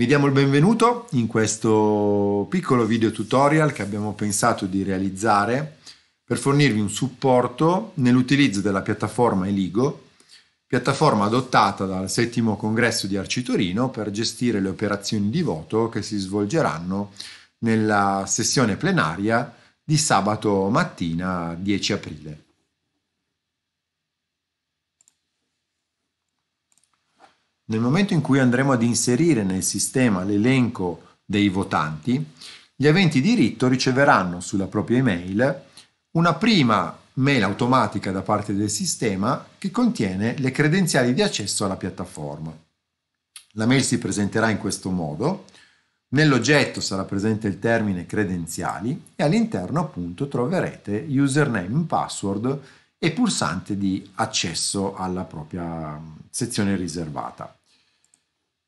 Vi diamo il benvenuto in questo piccolo video tutorial che abbiamo pensato di realizzare per fornirvi un supporto nell'utilizzo della piattaforma Eligo, piattaforma adottata dal settimo congresso di Arci Torino per gestire le operazioni di voto che si svolgeranno nella sessione plenaria di sabato mattina 10 aprile. Nel momento in cui andremo ad inserire nel sistema l'elenco dei votanti, gli aventi diritto riceveranno sulla propria email una prima mail automatica da parte del sistema che contiene le credenziali di accesso alla piattaforma. La mail si presenterà in questo modo, nell'oggetto sarà presente il termine credenziali e all'interno appunto troverete username, password e pulsante di accesso alla propria mm, sezione riservata.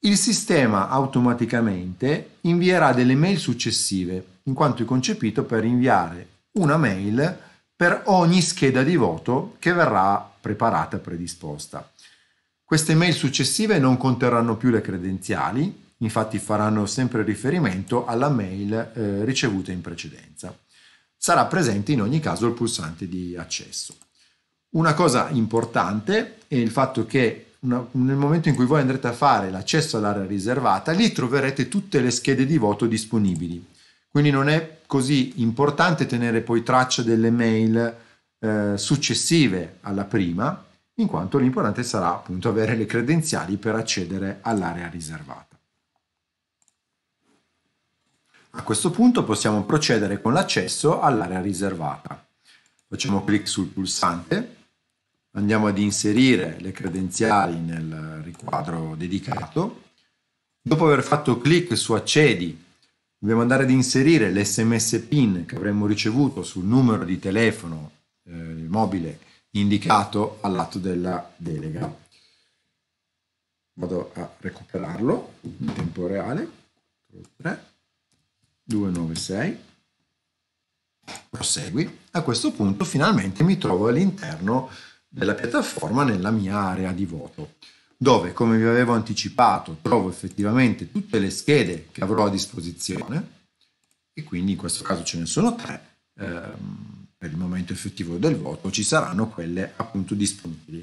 Il sistema automaticamente invierà delle mail successive, in quanto è concepito per inviare una mail per ogni scheda di voto che verrà preparata e predisposta. Queste mail successive non conterranno più le credenziali, infatti faranno sempre riferimento alla mail eh, ricevuta in precedenza. Sarà presente in ogni caso il pulsante di accesso. Una cosa importante è il fatto che una, nel momento in cui voi andrete a fare l'accesso all'area riservata, lì troverete tutte le schede di voto disponibili. Quindi non è così importante tenere poi traccia delle mail eh, successive alla prima, in quanto l'importante sarà appunto avere le credenziali per accedere all'area riservata. A questo punto possiamo procedere con l'accesso all'area riservata. Facciamo clic sul pulsante andiamo ad inserire le credenziali nel riquadro dedicato. Dopo aver fatto clic su accedi, dobbiamo andare ad inserire l'SMS PIN che avremmo ricevuto sul numero di telefono eh, mobile indicato all'atto della delega. Vado a recuperarlo in tempo reale. 3, 2, 9, 6. Prosegui. A questo punto finalmente mi trovo all'interno della piattaforma nella mia area di voto, dove, come vi avevo anticipato, trovo effettivamente tutte le schede che avrò a disposizione, e quindi in questo caso ce ne sono tre, ehm, per il momento effettivo del voto, ci saranno quelle appunto disponibili,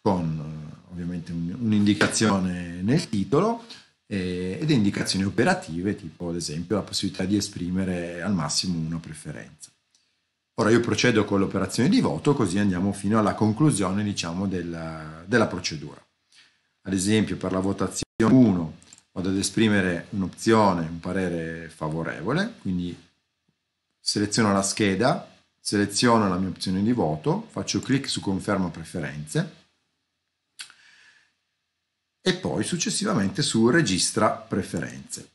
con eh, ovviamente un'indicazione nel titolo, ed indicazioni operative, tipo ad esempio la possibilità di esprimere al massimo una preferenza. Ora io procedo con l'operazione di voto, così andiamo fino alla conclusione diciamo, della, della procedura. Ad esempio per la votazione 1 vado ad esprimere un'opzione, un parere favorevole, quindi seleziono la scheda, seleziono la mia opzione di voto, faccio clic su conferma preferenze e poi successivamente su registra preferenze.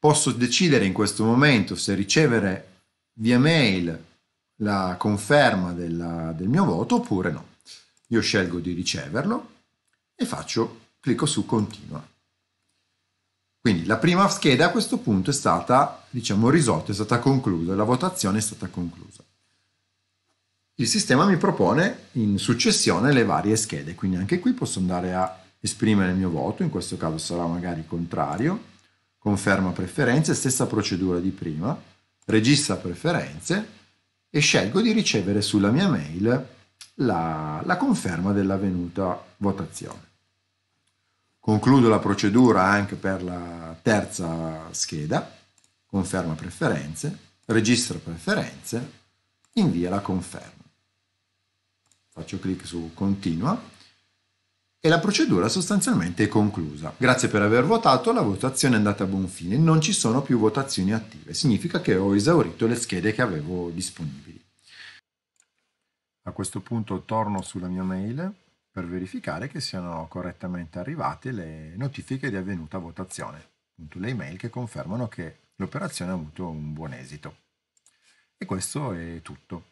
Posso decidere in questo momento se ricevere via mail la conferma della, del mio voto oppure no. Io scelgo di riceverlo e faccio, clicco su continua. Quindi la prima scheda a questo punto è stata, diciamo, risolta, è stata conclusa, la votazione è stata conclusa. Il sistema mi propone in successione le varie schede, quindi anche qui posso andare a esprimere il mio voto, in questo caso sarà magari contrario, conferma preferenze, stessa procedura di prima registra preferenze e scelgo di ricevere sulla mia mail la, la conferma dell'avvenuta votazione. Concludo la procedura anche per la terza scheda, conferma preferenze, registra preferenze, invia la conferma. Faccio clic su continua e la procedura sostanzialmente è conclusa. Grazie per aver votato, la votazione è andata a buon fine, non ci sono più votazioni attive, significa che ho esaurito le schede che avevo disponibili. A questo punto torno sulla mia mail per verificare che siano correttamente arrivate le notifiche di avvenuta votazione, appunto le email che confermano che l'operazione ha avuto un buon esito. E questo è tutto.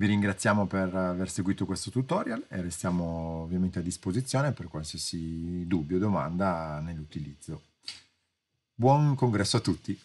Vi ringraziamo per aver seguito questo tutorial e restiamo ovviamente a disposizione per qualsiasi dubbio o domanda nell'utilizzo. Buon congresso a tutti!